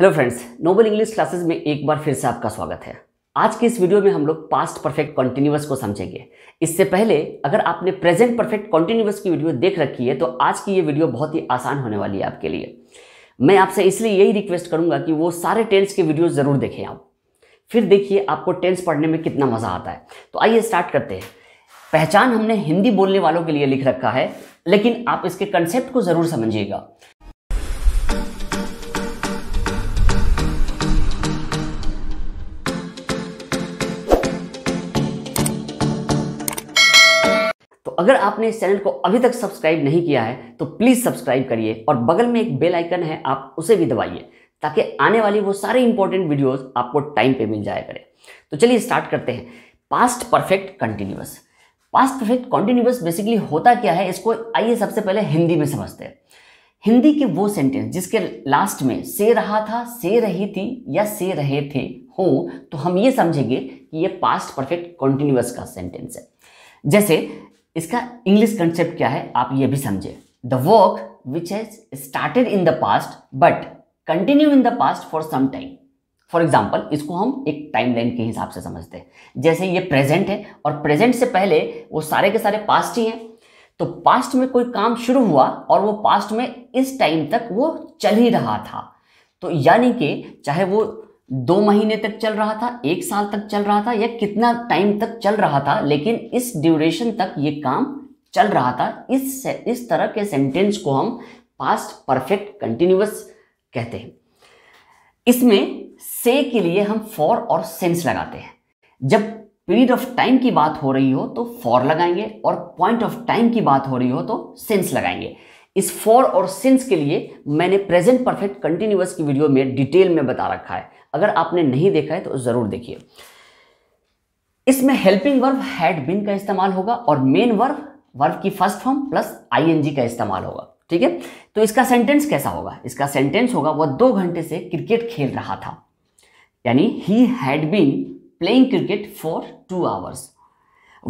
hello friends Noble English classes में एक बार फिर से आपका स्वागत है आज की इस वीडियो में हम लोग पास्ट परफेक्ट कॉन्टिन्यूस को समझेंगे इससे पहले अगर आपने प्रेजेंट परफेक्ट कॉन्टिन्यूस की वीडियो देख रखी है तो आज की ये वीडियो बहुत ही आसान होने वाली है आपके लिए मैं आपसे इसलिए यही रिक्वेस्ट करूंगा कि वो सारे टेंस के वीडियो ज़रूर देखें आप फिर देखिए आपको टेंस पढ़ने में कितना मज़ा आता है तो आइए स्टार्ट करते हैं पहचान हमने हिंदी बोलने वालों के लिए लिख रखा है लेकिन आप इसके कंसेप्ट को ज़रूर समझिएगा तो अगर आपने इस चैनल को अभी तक सब्सक्राइब नहीं किया है तो प्लीज़ सब्सक्राइब करिए और बगल में एक बेल आइकन है आप उसे भी दबाइए ताकि आने वाली वो सारे इंपॉर्टेंट वीडियोस आपको टाइम पे मिल जाया करें तो चलिए स्टार्ट करते हैं past perfect continuous past perfect continuous basically होता क्या है इसको आइए सबसे पहले हिंदी में समझते हैं हिंदी के वो सेंटेंस जिसके लास्ट में से रहा था से रही थी या से रहे थे हो तो हम ये समझेंगे कि ये पास्ट परफेक्ट कॉन्टिन्यूस का सेंटेंस है जैसे इसका इंग्लिश कंसेप्ट क्या है आप ये भी समझे the work which has started in the past but continue in the past for some time for example इसको हम एक टाइम लाइन के हिसाब से समझते हैं जैसे ये प्रेजेंट है और प्रेजेंट से पहले वो सारे के सारे पास्ट ही हैं तो पास्ट में कोई काम शुरू हुआ और वो पास्ट में इस टाइम तक वो चल ही रहा था तो यानी कि चाहे वो दो महीने तक चल रहा था एक साल तक चल रहा था या कितना टाइम तक चल रहा था लेकिन इस ड्यूरेशन तक ये काम चल रहा था इस इस तरह के सेंटेंस को हम पास्ट परफेक्ट कंटिन्यूस कहते हैं इसमें से के लिए हम फॉर और सेंस लगाते हैं जब पीरियड ऑफ टाइम की बात हो रही हो तो फॉर लगाएंगे और पॉइंट ऑफ टाइम की बात हो रही हो तो सेंस लगाएंगे इस फॉर और सिंस के लिए मैंने प्रेजेंट परफेक्ट कंटिन्यूअस की वीडियो में डिटेल में बता रखा है अगर आपने नहीं देखा है तो ज़रूर देखिए इसमें हेल्पिंग वर्ब हैड बिन का इस्तेमाल होगा और मेन वर्ब वर्ब की फर्स्ट फॉर्म प्लस आईएनजी का इस्तेमाल होगा ठीक है तो इसका सेंटेंस कैसा होगा इसका सेंटेंस होगा वह दो घंटे से क्रिकेट खेल रहा था यानी ही had been playing cricket for two hours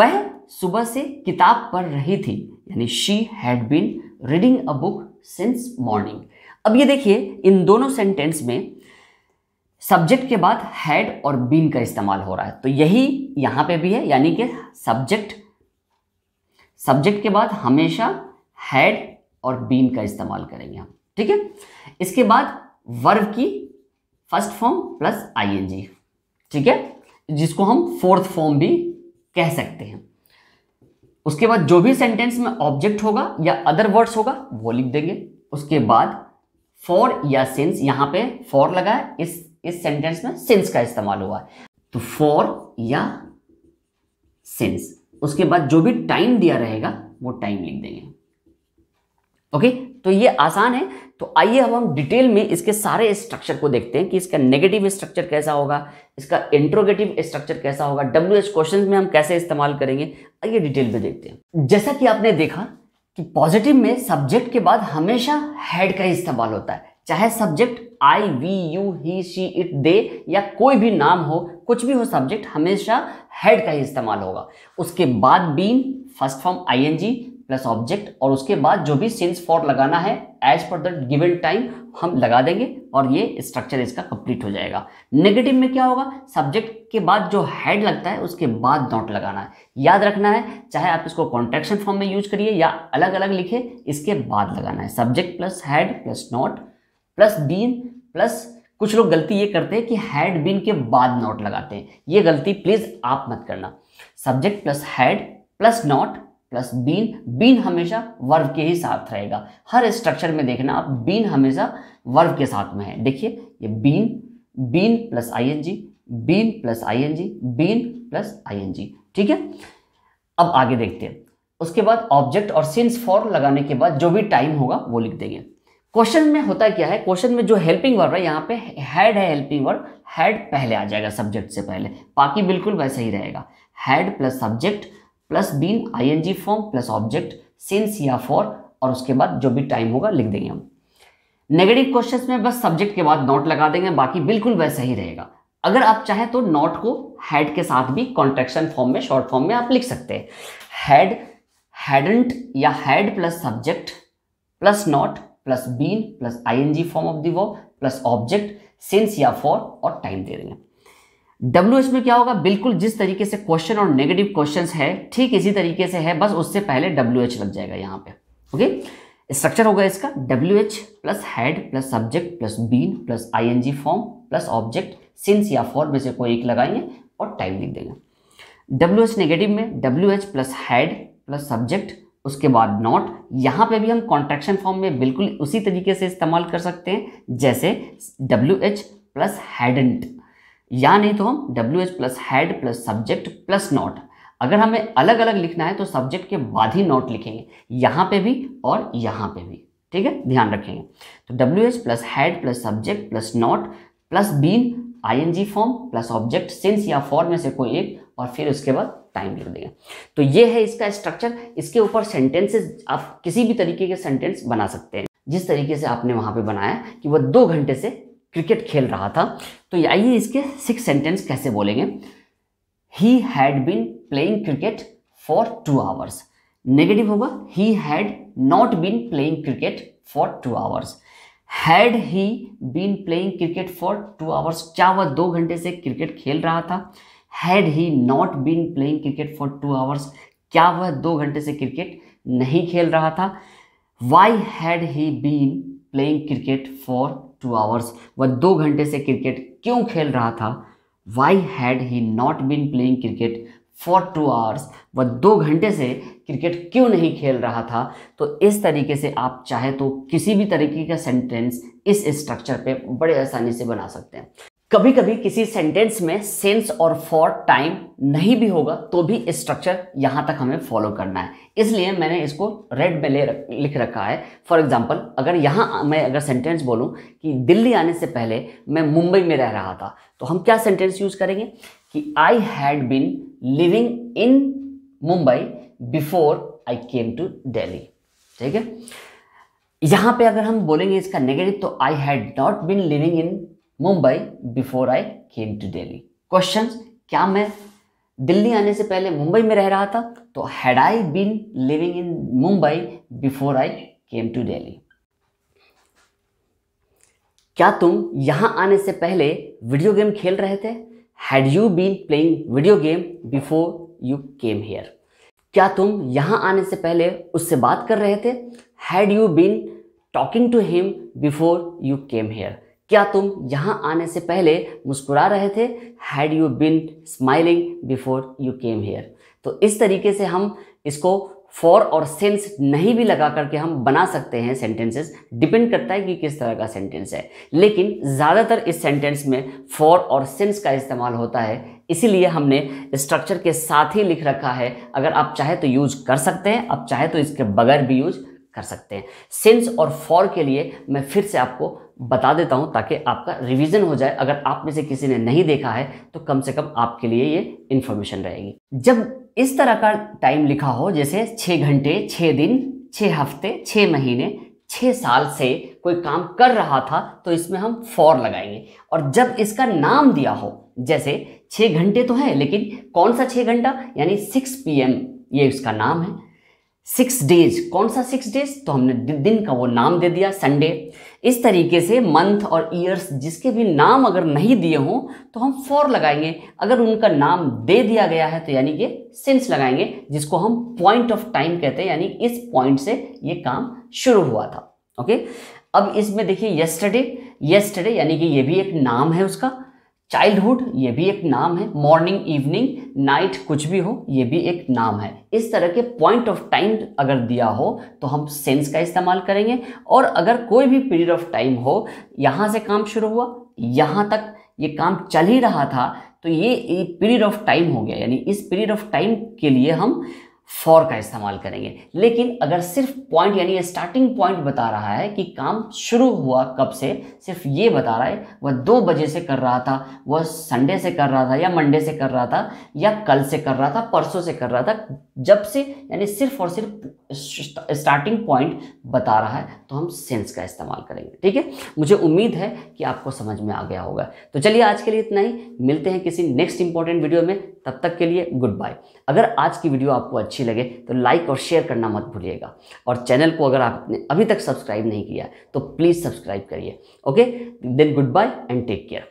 वह सुबह से किताब पढ़ रही थी यानी she had been reading a book since morning अब ये देखिए इन दोनों सेंटेंस में सब्जेक्ट के बाद हैड और बीन का इस्तेमाल हो रहा है तो यही यहां पे भी है यानी कि सब्जेक्ट सब्जेक्ट के बाद हमेशा हैड और बीन का इस्तेमाल करेंगे हम ठीक है इसके बाद वर्व की फर्स्ट फॉर्म प्लस आईएनजी ठीक है जिसको हम फोर्थ फॉर्म भी कह सकते हैं उसके बाद जो भी सेंटेंस में ऑब्जेक्ट होगा या अदर वर्ड्स होगा वो लिख देंगे उसके बाद फॉर या सिंस यहां पे फॉर लगा है इस इस सेंटेंस में सिंस का इस्तेमाल हुआ है तो फॉर या सिंस उसके बाद जो भी टाइम दिया रहेगा वो टाइम लिख देंगे ओके तो ये आसान है तो आइए अब हम डिटेल में इसके सारे स्ट्रक्चर को देखते हैं कि इसका नेगेटिव स्ट्रक्चर कैसा होगा इसका इंट्रोगेटिव स्ट्रक्चर कैसा होगा डब्ल्यू एच क्वेश्चन में हम कैसे इस्तेमाल करेंगे आइए डिटेल में देखते हैं जैसा कि आपने देखा कि पॉजिटिव में सब्जेक्ट के बाद हमेशा हेड का इस्तेमाल होता है चाहे subject I we you he she it they या कोई भी नाम हो कुछ भी हो सब्जेक्ट हमेशा हेड का ही इस्तेमाल होगा उसके बाद been first form I N G plus object और उसके बाद जो भी सेंस फॉर लगाना है as per the given time हम लगा देंगे और ये स्ट्रक्चर इसका कंप्लीट हो जाएगा नेगेटिव में क्या होगा सब्जेक्ट के बाद जो हेड लगता है उसके बाद नॉट लगाना है याद रखना है चाहे आप इसको कॉन्ट्रेक्शन फॉर्म में यूज करिए या अलग अलग लिखे इसके बाद लगाना है subject plus had plus not plus been plus कुछ लोग गलती ये करते हैं कि हेड बीन के बाद नॉट लगाते हैं ये गलती प्लीज़ आप मत करना subject plus had plus not plus been been हमेशा वर्व के ही साथ रहेगा हर स्ट्रक्चर में देखना आप बीन हमेशा वर्व के साथ में है देखिए ये been been plus ING been plus ING been plus ING ठीक है अब आगे देखते हैं उसके बाद ऑब्जेक्ट और सिंस फॉर लगाने के बाद जो भी टाइम होगा वो लिख देंगे क्वेश्चन में होता क्या है क्वेश्चन में जो हेल्पिंग वर्ब है यहाँ पे हैड है हेल्पिंग वर्ब हैड पहले आ जाएगा सब्जेक्ट से पहले बाकी बिल्कुल वैसे ही रहेगा had plus subject plus been ING form plus object since या फॉर और उसके बाद जो भी टाइम होगा लिख देंगे हम नेगेटिव क्वेश्चंस में बस सब्जेक्ट के बाद नॉट लगा देंगे बाकी बिल्कुल वैसा ही रहेगा अगर आप चाहें तो नॉट को हैड के साथ भी कॉन्ट्रेक्शन फॉर्म में शॉर्ट फॉर्म में आप लिख सकते हैं हैड हैडेंट या had plus subject plus not plus been plus ING form of the verb plus object since या फॉर और टाइम दे देंगे डब्ल्यू एच में क्या होगा बिल्कुल जिस तरीके से क्वेश्चन और नेगेटिव क्वेश्चन है ठीक इसी तरीके से है बस उससे पहले डब्ल्यू एच लग जाएगा यहाँ पे ओके स्ट्रक्चर होगा इसका W H plus had plus subject plus been plus I N G form plus object since या फॉर में से कोई एक लगाएंगे और टाइम लिख देंगे डब्ल्यू एच नेगेटिव में W H plus had plus subject उसके बाद नॉट यहाँ पे भी हम कॉन्ट्रेक्शन फॉर्म में बिल्कुल उसी तरीके से इस्तेमाल कर सकते हैं जैसे डब्ल्यू एच प्लस हैडेंट या नहीं तो हम W H plus had plus subject plus not अगर हमें अलग अलग लिखना है तो सब्जेक्ट के बाद ही नॉट लिखेंगे यहाँ पे भी और यहाँ पे भी ठीक है ध्यान रखेंगे तो W H plus had plus subject plus not plus been I N G form plus object since या फॉर्म में से कोई एक और फिर उसके बाद टाइम लिख देंगे तो ये है इसका स्ट्रक्चर इसके ऊपर सेंटेंसेज आप किसी भी तरीके के सेंटेंस बना सकते हैं जिस तरीके से आपने वहाँ पे बनाया कि वह दो घंटे से क्रिकेट खेल रहा था तो आइए इसके सिक्स सेंटेंस कैसे बोलेंगे he had been playing cricket for two hours negative होगा he had not been playing cricket for two hours had he been playing cricket for two hours क्या वह दो घंटे से क्रिकेट खेल रहा था had he not been playing cricket for two hours क्या वह दो घंटे से क्रिकेट नहीं खेल रहा था why had he been playing cricket for two hours वह दो घंटे से क्रिकेट क्यों खेल रहा था why had he not been playing cricket for two hours वह दो घंटे से क्रिकेट क्यों नहीं खेल रहा था तो इस तरीके से आप चाहे तो किसी भी तरीके का सेंटेंस इस स्ट्रक्चर पे बड़े आसानी से बना सकते हैं कभी कभी किसी सेंटेंस में सेंस और फॉर टाइम नहीं भी होगा तो भी स्ट्रक्चर यहाँ तक हमें फॉलो करना है इसलिए मैंने इसको रेड में ले रख, लिख रखा है फॉर एग्जाम्पल अगर यहाँ मैं अगर सेंटेंस बोलूँ कि दिल्ली आने से पहले मैं मुंबई में रह रहा था तो हम क्या सेंटेंस यूज़ करेंगे कि I had been living in Mumbai before I came to Delhi ठीक है यहाँ पर अगर हम बोलेंगे इसका नेगेटिव तो I had not been living in Mumbai before I came to Delhi question क्या मैं दिल्ली आने से पहले मुंबई में रह रहा था तो had I been living in Mumbai before I came to Delhi क्या तुम यहां आने से पहले वीडियो गेम खेल रहे थे had you been playing video game before you came here क्या तुम यहां आने से पहले उससे बात कर रहे थे had you been talking to him before you came here क्या तुम यहाँ आने से पहले मुस्कुरा रहे थे had you been smiling before you came here तो इस तरीके से हम इसको फॉर और सेंस नहीं भी लगा करके हम बना सकते हैं सेंटेंसेस डिपेंड करता है कि किस तरह का सेंटेंस है लेकिन ज़्यादातर इस सेंटेंस में फॉर और सेंस का इस्तेमाल होता है इसीलिए हमने स्ट्रक्चर के साथ ही लिख रखा है अगर आप चाहे तो यूज़ कर सकते हैं आप चाहे तो इसके बगैर भी यूज़ कर सकते हैं सेंस और फॉर के लिए मैं फिर से आपको बता देता हूँ ताकि आपका रिवीजन हो जाए अगर आप में से किसी ने नहीं देखा है तो कम से कम आपके लिए ये इन्फॉर्मेशन रहेगी जब इस तरह का टाइम लिखा हो जैसे छः घंटे छः दिन छः हफ्ते छः महीने छः साल से कोई काम कर रहा था तो इसमें हम फॉर लगाएंगे और जब इसका नाम दिया हो जैसे छः घंटे तो है लेकिन कौन सा छः घंटा यानी सिक्स पी ये इसका नाम है सिक्स डेज कौन सा सिक्स डेज तो हमने दिन का वो नाम दे दिया संडे इस तरीके से मंथ और ईयर्स जिसके भी नाम अगर नहीं दिए हों तो हम फोर लगाएंगे अगर उनका नाम दे दिया गया है तो यानी कि सिंस लगाएंगे जिसको हम पॉइंट ऑफ टाइम कहते हैं यानी इस पॉइंट से ये काम शुरू हुआ था ओके अब इसमें देखिए येस्टरडे यस्टरडे यानी कि ये भी एक नाम है उसका चाइल्डहुड ये भी एक नाम है मॉर्निंग इवनिंग नाइट कुछ भी हो ये भी एक नाम है इस तरह के पॉइंट ऑफ टाइम अगर दिया हो तो हम सेंस का इस्तेमाल करेंगे और अगर कोई भी पीरियड ऑफ टाइम हो यहाँ से काम शुरू हुआ यहाँ तक ये काम चल ही रहा था तो ये पीरियड ऑफ टाइम हो गया यानी इस पीरियड ऑफ टाइम के लिए हम फॉर का इस्तेमाल करेंगे लेकिन अगर सिर्फ पॉइंट यानी स्टार्टिंग पॉइंट बता रहा है कि काम शुरू हुआ कब से सिर्फ ये बता रहा है वह दो बजे से कर रहा था वह संडे से कर रहा था या मंडे से कर रहा था या कल से कर रहा था परसों से कर रहा था जब से यानी सिर्फ और सिर्फ स्टार्टिंग पॉइंट बता रहा है तो हम सेंस का इस्तेमाल करेंगे ठीक है मुझे उम्मीद है कि आपको समझ में आ गया होगा तो चलिए आज के लिए इतना ही मिलते हैं किसी नेक्स्ट इंपॉर्टेंट वीडियो में तब तक के लिए गुड बाय अगर आज की वीडियो आपको अच्छी अच्छी लगे तो लाइक और शेयर करना मत भूलिएगा और चैनल को अगर आपने अभी तक सब्सक्राइब नहीं किया तो प्लीज़ सब्सक्राइब करिए okay then goodbye and take care